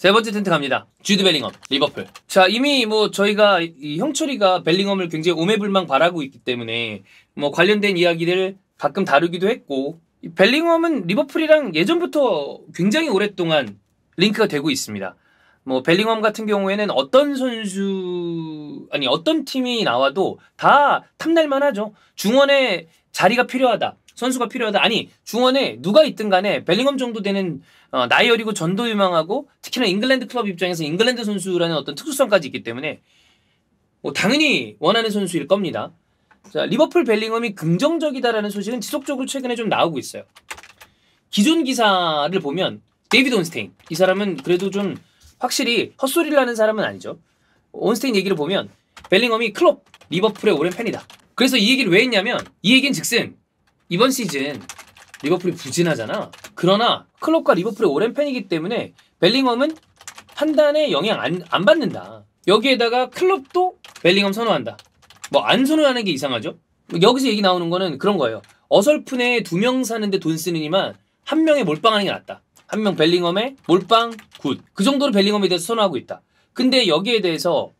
세 번째 텐트 갑니다. 주드 벨링엄, 리버풀. 자, 이미 뭐 저희가 이 형철이가 벨링엄을 굉장히 오매불망 바라고 있기 때문에 뭐 관련된 이야기를 가끔 다루기도 했고 벨링엄은 리버풀이랑 예전부터 굉장히 오랫동안 링크가 되고 있습니다. 뭐 벨링엄 같은 경우에는 어떤 선수 아니 어떤 팀이 나와도 다탐낼만 하죠. 중원에 자리가 필요하다. 선수가 필요하다. 아니 중원에 누가 있든 간에 벨링엄 정도 되는 어, 나이 어리고 전도 유망하고 특히나 잉글랜드 클럽 입장에서 잉글랜드 선수라는 어떤 특수성까지 있기 때문에 뭐 당연히 원하는 선수일 겁니다. 자 리버풀 벨링엄이 긍정적이다라는 소식은 지속적으로 최근에 좀 나오고 있어요. 기존 기사를 보면 데이비드 온스테인 이 사람은 그래도 좀 확실히 헛소리를 하는 사람은 아니죠. 온스테인 얘기를 보면 벨링엄이 클럽 리버풀의 오랜 팬이다. 그래서 이 얘기를 왜 했냐면 이 얘기는 즉슨 이번 시즌 리버풀이 부진하잖아. 그러나 클럽과 리버풀의 오랜 팬이기 때문에 벨링엄은 판단에 영향 안, 안 받는다. 여기에다가 클럽도 벨링엄 선호한다. 뭐 안 선호하는 게 이상하죠? 여기서 얘기 나오는 거는 그런 거예요. 어설픈에 두명 사는데 돈쓰느니만한 명에 몰빵하는 게 낫다. 한 명 벨링엄에 몰빵 굿. 그 정도로 벨링엄에 대해서 선호하고 있다. 근데 여기에 대해서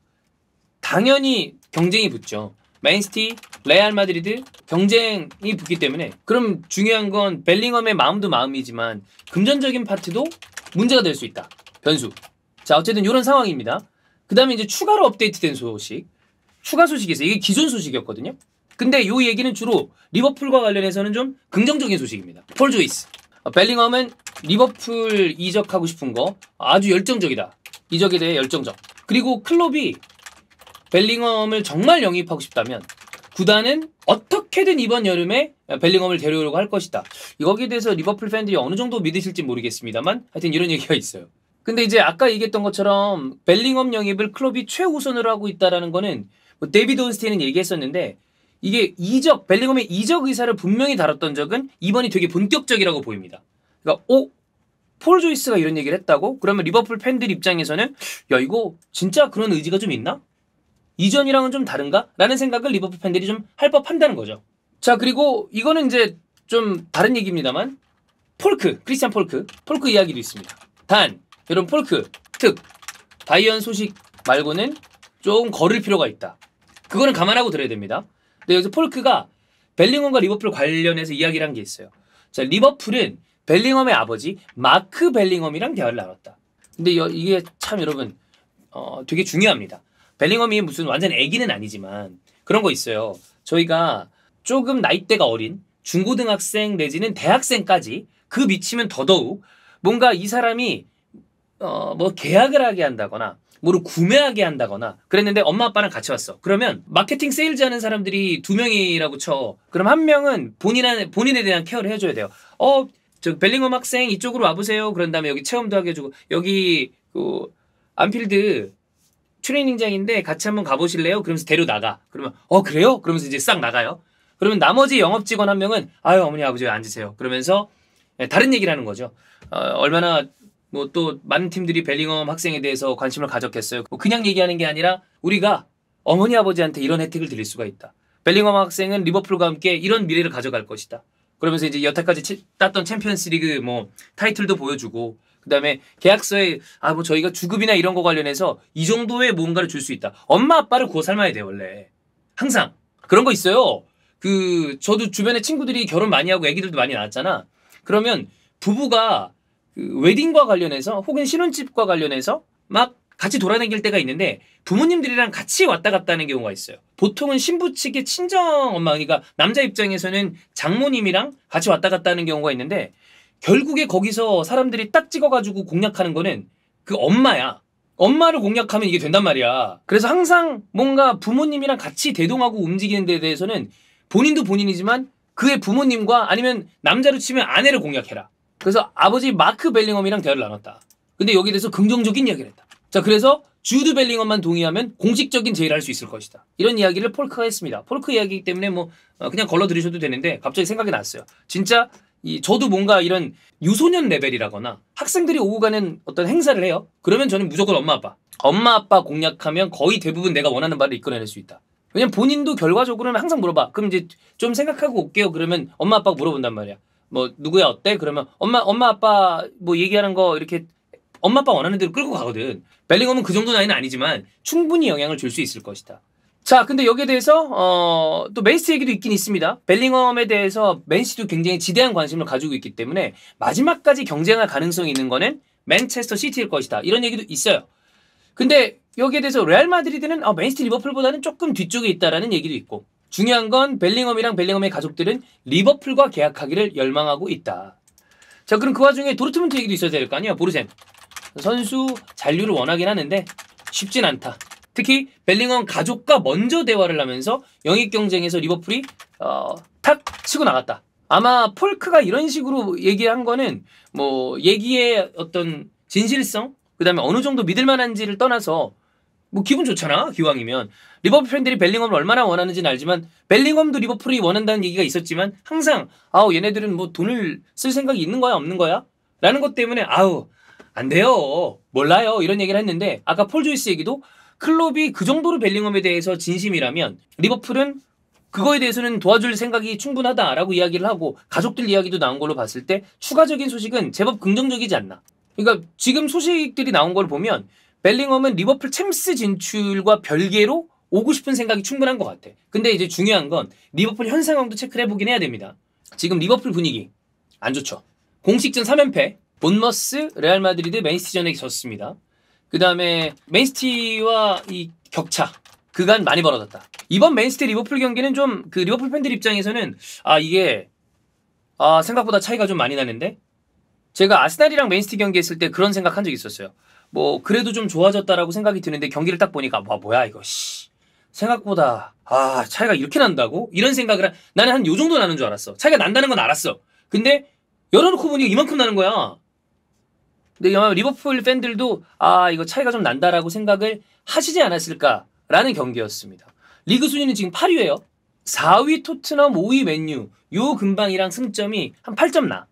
당연히 경쟁이 붙죠. 맨시티, 레알 마드리드 경쟁이 붙기 때문에 그럼 중요한 건 벨링엄의 마음도 마음이지만 금전적인 파트도 문제가 될 수 있다. 변수. 자, 어쨌든 이런 상황입니다. 그 다음에 이제 추가로 업데이트된 소식. 추가 소식이 있어요. 이게 기존 소식이었거든요. 근데 이 얘기는 주로 리버풀과 관련해서는 좀 긍정적인 소식입니다. 폴 조이스. 벨링엄은 리버풀 이적하고 싶은 거 아주 열정적이다. 이적에 대해 열정적. 그리고 클럽이 벨링엄을 정말 영입하고 싶다면 구단은 어떻게든 이번 여름에 벨링엄을 데려오려고 할 것이다. 여기에 대해서 리버풀 팬들이 어느 정도 믿으실지 모르겠습니다만 하여튼 이런 얘기가 있어요. 근데 이제 아까 얘기했던 것처럼 벨링엄 영입을 클럽이 최우선으로 하고 있다라는 거는 뭐 데이비드 온스테인은 얘기했었는데 이게 이적 벨링엄의 이적 의사를 분명히 다뤘던 적은 이번이 되게 본격적이라고 보입니다. 그러니까 오, 어? 폴 조이스가 이런 얘기를 했다고? 그러면 리버풀 팬들 입장에서는 야 이거 진짜 그런 의지가 좀 있나? 이전이랑은 좀 다른가? 라는 생각을 리버풀 팬들이 좀 할 법한다는 거죠. 자, 그리고 이거는 이제 좀 다른 얘기입니다만 폴크, 크리스찬 폴크, 폴크 이야기도 있습니다. 단, 이런 폴크, 특, 바이언 소식 말고는 조금 걸을 필요가 있다. 그거는 감안하고 들어야 됩니다. 근데 여기서 폴크가 벨링엄과 리버풀 관련해서 이야기를 한게 있어요. 자, 리버풀은 벨링엄의 아버지 마크 벨링엄이랑 대화를 나눴다. 근데 이게 참 여러분 어, 되게 중요합니다. 벨링엄이 무슨 완전 애기는 아니지만 그런 거 있어요. 저희가 조금 나이대가 어린 중고등학생 내지는 대학생까지 그 미치면 더더욱 뭔가 이 사람이 어, 뭐 계약을 하게 한다거나 뭐를 구매하게 한다거나 그랬는데 엄마 아빠랑 같이 왔어. 그러면 마케팅 세일즈 하는 사람들이 두 명이라고 쳐. 그럼 한 명은 본인한, 본인에 대한 케어를 해줘야 돼요. 어, 저 벨링엄 학생 이쪽으로 와보세요. 그런 다음에 여기 체험도 하게 해주고 여기 그 안필드 트레이닝장인데 같이 한번 가보실래요? 그러면서 데려나가. 그러면 어 그래요? 그러면서 이제 싹 나가요. 그러면 나머지 영업 직원 한 명은 아유 어머니 아버지 왜 앉으세요. 그러면서 예, 다른 얘기를 하는 거죠. 어, 얼마나 뭐 또 많은 팀들이 벨링엄 학생에 대해서 관심을 가졌겠어요. 뭐 그냥 얘기하는 게 아니라 우리가 어머니 아버지한테 이런 혜택을 드릴 수가 있다. 벨링엄 학생은 리버풀과 함께 이런 미래를 가져갈 것이다. 그러면서 이제 여태까지 치, 땄던 챔피언스리그 뭐 타이틀도 보여주고 그다음에 계약서에 아 뭐 저희가 주급이나 이런 거 관련해서 이 정도의 뭔가를 줄 수 있다. 엄마 아빠를 구워 삶아야 돼 원래 항상 그런 거 있어요. 그 저도 주변에 친구들이 결혼 많이 하고 애기들도 많이 낳았잖아. 그러면 부부가 그 웨딩과 관련해서 혹은 신혼집과 관련해서 막 같이 돌아다닐 때가 있는데 부모님들이랑 같이 왔다 갔다 하는 경우가 있어요. 보통은 신부 측의 친정 엄마 그러니까 남자 입장에서는 장모님이랑 같이 왔다 갔다 하는 경우가 있는데 결국에 거기서 사람들이 딱 찍어가지고 공략하는 거는 그 엄마야. 엄마를 공략하면 이게 된단 말이야. 그래서 항상 뭔가 부모님이랑 같이 대동하고 움직이는 데 대해서는 본인도 본인이지만 그의 부모님과 아니면 남자로 치면 아내를 공략해라. 그래서 아버지 마크 벨링엄이랑 대화를 나눴다. 근데 여기에 대해서 긍정적인 이야기를 했다. 자, 그래서 주드 벨링엄만 동의하면 공식적인 제의를 할 수 있을 것이다. 이런 이야기를 폴크가 했습니다. 폴크 이야기이기 때문에 뭐 어, 그냥 걸러 들으셔도 되는데 갑자기 생각이 났어요. 진짜 이 저도 뭔가 이런 유소년 레벨이라거나 학생들이 오고 가는 어떤 행사를 해요. 그러면 저는 무조건 엄마 아빠. 엄마 아빠 공략하면 거의 대부분 내가 원하는 바를 이끌어낼 수 있다. 왜냐면 본인도 결과적으로는 항상 물어봐. 그럼 이제 좀 생각하고 올게요. 그러면 엄마 아빠가 물어본단 말이야. 뭐 누구야 어때? 그러면 엄마 엄마 아빠 뭐 얘기하는 거 이렇게 엄마 아빠 원하는 대로 끌고 가거든. 벨링엄은 그 정도 나이는 아니지만 충분히 영향을 줄 수 있을 것이다. 자, 근데 여기에 대해서 어, 또 메이스 얘기도 있긴 있습니다. 벨링엄에 대해서 맨시도 굉장히 지대한 관심을 가지고 있기 때문에 마지막까지 경쟁할 가능성이 있는 거는 맨체스터 시티일 것이다. 이런 얘기도 있어요. 근데 여기에 대해서 레알 마드리드는 아, 맨시티 리버풀보다는 조금 뒤쪽에 있다라는 얘기도 있고 중요한 건 벨링엄이랑 벨링엄의 가족들은 리버풀과 계약하기를 열망하고 있다. 자, 그럼 그 와중에 도르트문트 얘기도 있어야 될 거 아니에요. 보르셈 선수 잔류를 원하긴 하는데 쉽진 않다. 특히 벨링엄 가족과 먼저 대화를 하면서 영입 경쟁에서 리버풀이 어, 탁 치고 나갔다. 아마 폴크가 이런 식으로 얘기한 거는 뭐 얘기의 어떤 진실성 그다음에 어느 정도 믿을 만한지를 떠나서 뭐 기분 좋잖아 기왕이면 리버풀 팬들이 벨링엄을 얼마나 원하는지는 알지만 벨링엄도 리버풀이 원한다는 얘기가 있었지만 항상 아우 얘네들은 뭐 돈을 쓸 생각이 있는 거야 없는 거야 라는 것 때문에 아우 안 돼요 몰라요 이런 얘기를 했는데 아까 폴 조이스 얘기도 클롭이 그 정도로 벨링엄에 대해서 진심이라면 리버풀은 그거에 대해서는 도와줄 생각이 충분하다라고 이야기를 하고 가족들 이야기도 나온 걸로 봤을 때 추가적인 소식은 제법 긍정적이지 않나. 그러니까 지금 소식들이 나온 걸 보면 벨링엄은 리버풀 챔스 진출과 별개로 오고 싶은 생각이 충분한 것 같아. 근데 이제 중요한 건 리버풀 현 상황도 체크를 해보긴 해야 됩니다. 지금 리버풀 분위기 안 좋죠. 공식전 3연패, 본머스, 레알 마드리드, 맨시티전에 졌습니다. 그 다음에 맨시티와 이 격차. 그간 많이 벌어졌다. 이번 맨시티 리버풀 경기는 좀 그 리버풀 팬들 입장에서는 아 이게 아 생각보다 차이가 좀 많이 나는데 제가 아스날이랑 맨시티 경기했을 때 그런 생각한 적이 있었어요. 뭐 그래도 좀 좋아졌다라고 생각이 드는데 경기를 딱 보니까 와 뭐야 이거 씨 생각보다 아 차이가 이렇게 난다고 이런 생각을 한, 나는 한 요 정도 나는 줄 알았어. 차이가 난다는 건 알았어. 근데 열어놓고 보니 이만큼 나는 거야. 근데 영화 리버풀 팬들도 아 이거 차이가 좀 난다라고 생각을 하시지 않았을까라는 경기였습니다. 리그 순위는 지금 8위예요. 4위 토트넘, 5위 맨유 요금방이랑 승점이 한 8점 나.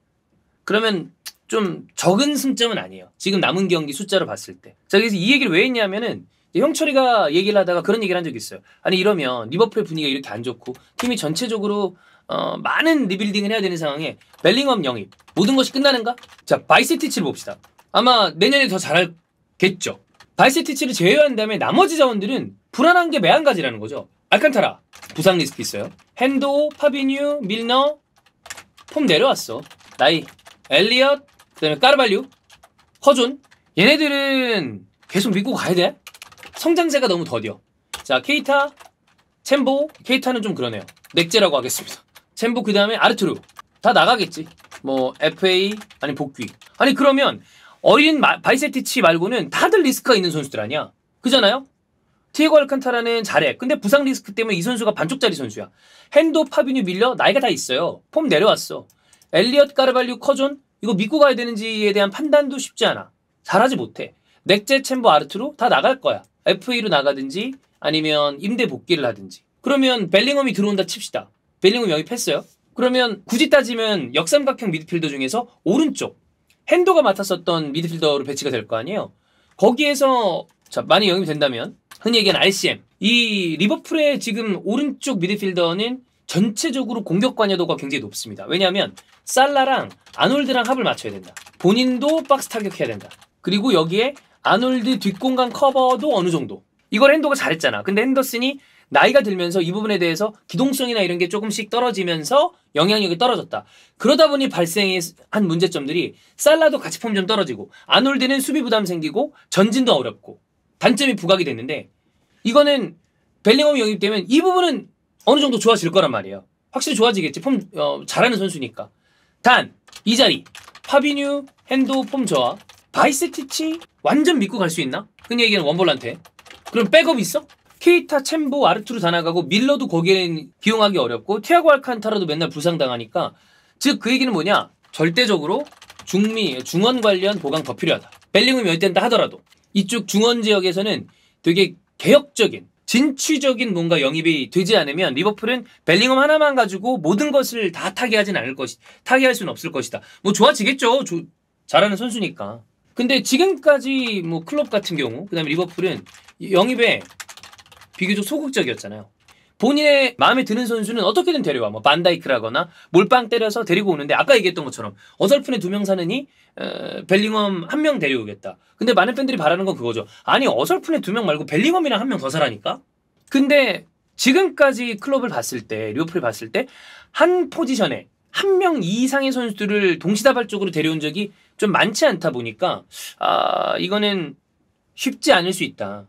그러면 좀 적은 승점은 아니에요. 지금 남은 경기 숫자로 봤을 때. 자 그래서 이 얘기를 왜 했냐면은 형철이가 얘기를 하다가 그런 얘기를 한 적이 있어요. 아니 이러면 리버풀 분위기가 이렇게 안 좋고 팀이 전체적으로 어, 많은 리빌딩을 해야 되는 상황에 벨링업 영입 모든 것이 끝나는가? 자 바이세티치를 봅시다. 아마 내년에 더 잘하겠죠. 바이세티치를 제외한 다음에 나머지 자원들은 불안한 게 매한가지라는 거죠. 알칸타라 부상 리스크 있어요. 핸도, 파비뉴, 밀너 폼 내려왔어. 나이, 엘리엇, 그다음에 까르발류, 허준 얘네들은 계속 믿고 가야 돼. 성장세가 너무 더뎌. 자 케이타, 챔보, 케이타는 좀 그러네요. 넥제라고 하겠습니다. 챔보 그 다음에 아르트루다 나가겠지. 뭐 FA 아니 복귀. 아니 그러면 어린 바이세티치 말고는 다들 리스크가 있는 선수들 아니야. 그잖아요? 티에고 알칸타라는 잘해. 근데 부상 리스크 때문에 이 선수가 반쪽짜리 선수야. 핸도 파비뉴 밀려 나이가 다 있어요. 폼 내려왔어. 엘리엇 까르발류 커존 이거 믿고 가야 되는지에 대한 판단도 쉽지 않아. 잘하지 못해. 넥제 챔버 아르트로 다 나갈 거야. FA로 나가든지 아니면 임대 복귀를 하든지. 그러면 벨링엄이 들어온다 칩시다. 벨링엄 영입했어요. 그러면 굳이 따지면 역삼각형 미드필더 중에서 오른쪽 핸도가 맡았었던 미드필더로 배치가 될 거 아니에요. 거기에서 자, 많이 영입이 된다면 흔히 얘기하는 RCM 이 리버풀의 지금 오른쪽 미드필더는 전체적으로 공격 관여도가 굉장히 높습니다. 왜냐하면 살라랑 아놀드랑 합을 맞춰야 된다. 본인도 박스 타격해야 된다. 그리고 여기에 아놀드 뒷공간 커버도 어느 정도. 이걸 핸도가 잘했잖아. 근데 핸더슨이 나이가 들면서 이 부분에 대해서 기동성이나 이런 게 조금씩 떨어지면서 영향력이 떨어졌다. 그러다 보니 발생한 문제점들이 살라도 같이 품좀 떨어지고 아놀드는 수비 부담 생기고 전진도 어렵고 단점이 부각이 됐는데 이거는 벨링엄이 영입되면 이 부분은 어느 정도 좋아질 거란 말이에요. 확실히 좋아지겠지. 폼 어, 잘하는 선수니까. 단 이 자리 파비뉴 핸도 폼 저하 바이세티치 완전 믿고 갈 수 있나? 흔히 얘기하는 원볼한테 그럼 백업 있어? 케이타, 챔보, 아르투르 다나가고 밀러도 거기엔 기용하기 어렵고 티아고 알칸타라도 맨날 부상당하니까 즉 그 얘기는 뭐냐 절대적으로 중미 중원 관련 보강 더 필요하다. 벨링은이댄다 하더라도 이쪽 중원 지역에서는 되게 개혁적인 진취적인 뭔가 영입이 되지 않으면 리버풀은 벨링엄 하나만 가지고 모든 것을 다 타개하진 않을 것이 타개할 수는 없을 것이다. 뭐 좋아지겠죠. 조, 잘하는 선수니까. 근데 지금까지 뭐 클럽 같은 경우 그다음에 리버풀은 영입에 비교적 소극적이었잖아요. 본인의 마음에 드는 선수는 어떻게든 데려와. 뭐 반다이크라거나 몰빵 때려서 데리고 오는데 아까 얘기했던 것처럼 어설픈에 두 명 사느니 어, 벨링엄 한 명 데려오겠다. 근데 많은 팬들이 바라는 건 그거죠. 아니 어설픈에 두 명 말고 벨링엄이랑 한 명 더 사라니까. 근데 지금까지 클럽을 봤을 때리오프를 봤을 때 한 포지션에 한 명 이상의 선수들을 동시다발적으로 데려온 적이 좀 많지 않다 보니까 아 이거는 쉽지 않을 수 있다.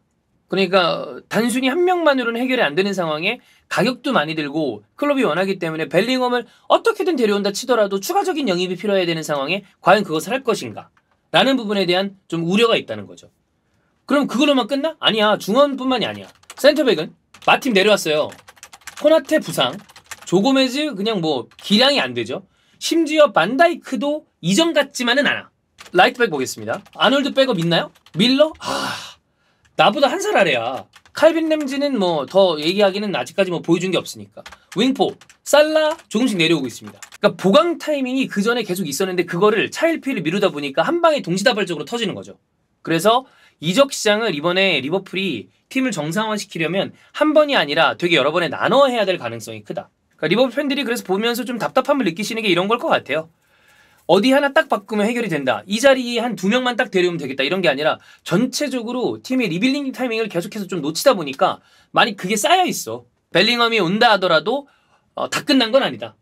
그러니까 단순히 한 명만으로는 해결이 안 되는 상황에 가격도 많이 들고 클럽이 원하기 때문에 벨링엄을 어떻게든 데려온다 치더라도 추가적인 영입이 필요해야 되는 상황에 과연 그것을 할 것인가? 라는 부분에 대한 좀 우려가 있다는 거죠. 그럼 그걸로만 끝나? 아니야. 중원뿐만이 아니야. 센터백은 마팀 내려왔어요. 코나테 부상, 조고메즈 그냥 뭐 기량이 안 되죠. 심지어 반다이크도 이전 같지만은 않아. 라이트백 보겠습니다. 아놀드 백업 있나요? 밀러? 아... 나보다 한 살 아래야. 칼빈 램지는 뭐 더 얘기하기는 아직까지 뭐 보여준 게 없으니까. 윙포, 살라 조금씩 내려오고 있습니다. 그러니까 보강 타이밍이 그 전에 계속 있었는데 그거를 차일피를 미루다 보니까 한 방에 동시다발적으로 터지는 거죠. 그래서 이적 시장을 이번에 리버풀이 팀을 정상화시키려면 한 번이 아니라 되게 여러 번에 나눠 해야 될 가능성이 크다. 그러니까 리버풀 팬들이 그래서 보면서 좀 답답함을 느끼시는 게 이런 걸 것 같아요. 어디 하나 딱 바꾸면 해결이 된다. 이 자리에 한 두 명만 딱 데려오면 되겠다. 이런 게 아니라 전체적으로 팀의 리빌딩 타이밍을 계속해서 좀 놓치다 보니까 많이 그게 쌓여 있어. 벨링엄이 온다 하더라도 어, 다 끝난 건 아니다.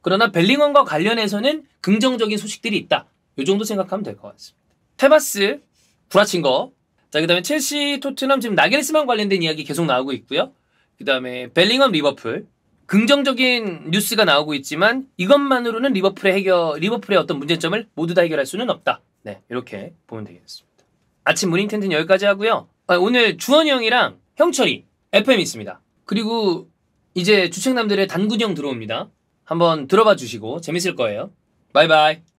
그러나 벨링엄과 관련해서는 긍정적인 소식들이 있다. 이 정도 생각하면 될 것 같습니다. 테바스 부라친 거. 자, 그다음에 첼시, 토트넘 지금 나겔스만 게 관련된 이야기 계속 나오고 있고요. 그다음에 벨링엄 리버풀 긍정적인 뉴스가 나오고 있지만 이것만으로는 리버풀의 해결, 리버풀의 어떤 문제점을 모두 다 해결할 수는 없다. 네, 이렇게 보면 되겠습니다. 아침 무닝텐트는 여기까지 하고요. 아, 오늘 주원이 형이랑 형철이 FM 있습니다. 그리고 이제 주책남들의 단군형 들어옵니다. 한번 들어봐 주시고 재밌을 거예요. 바이바이.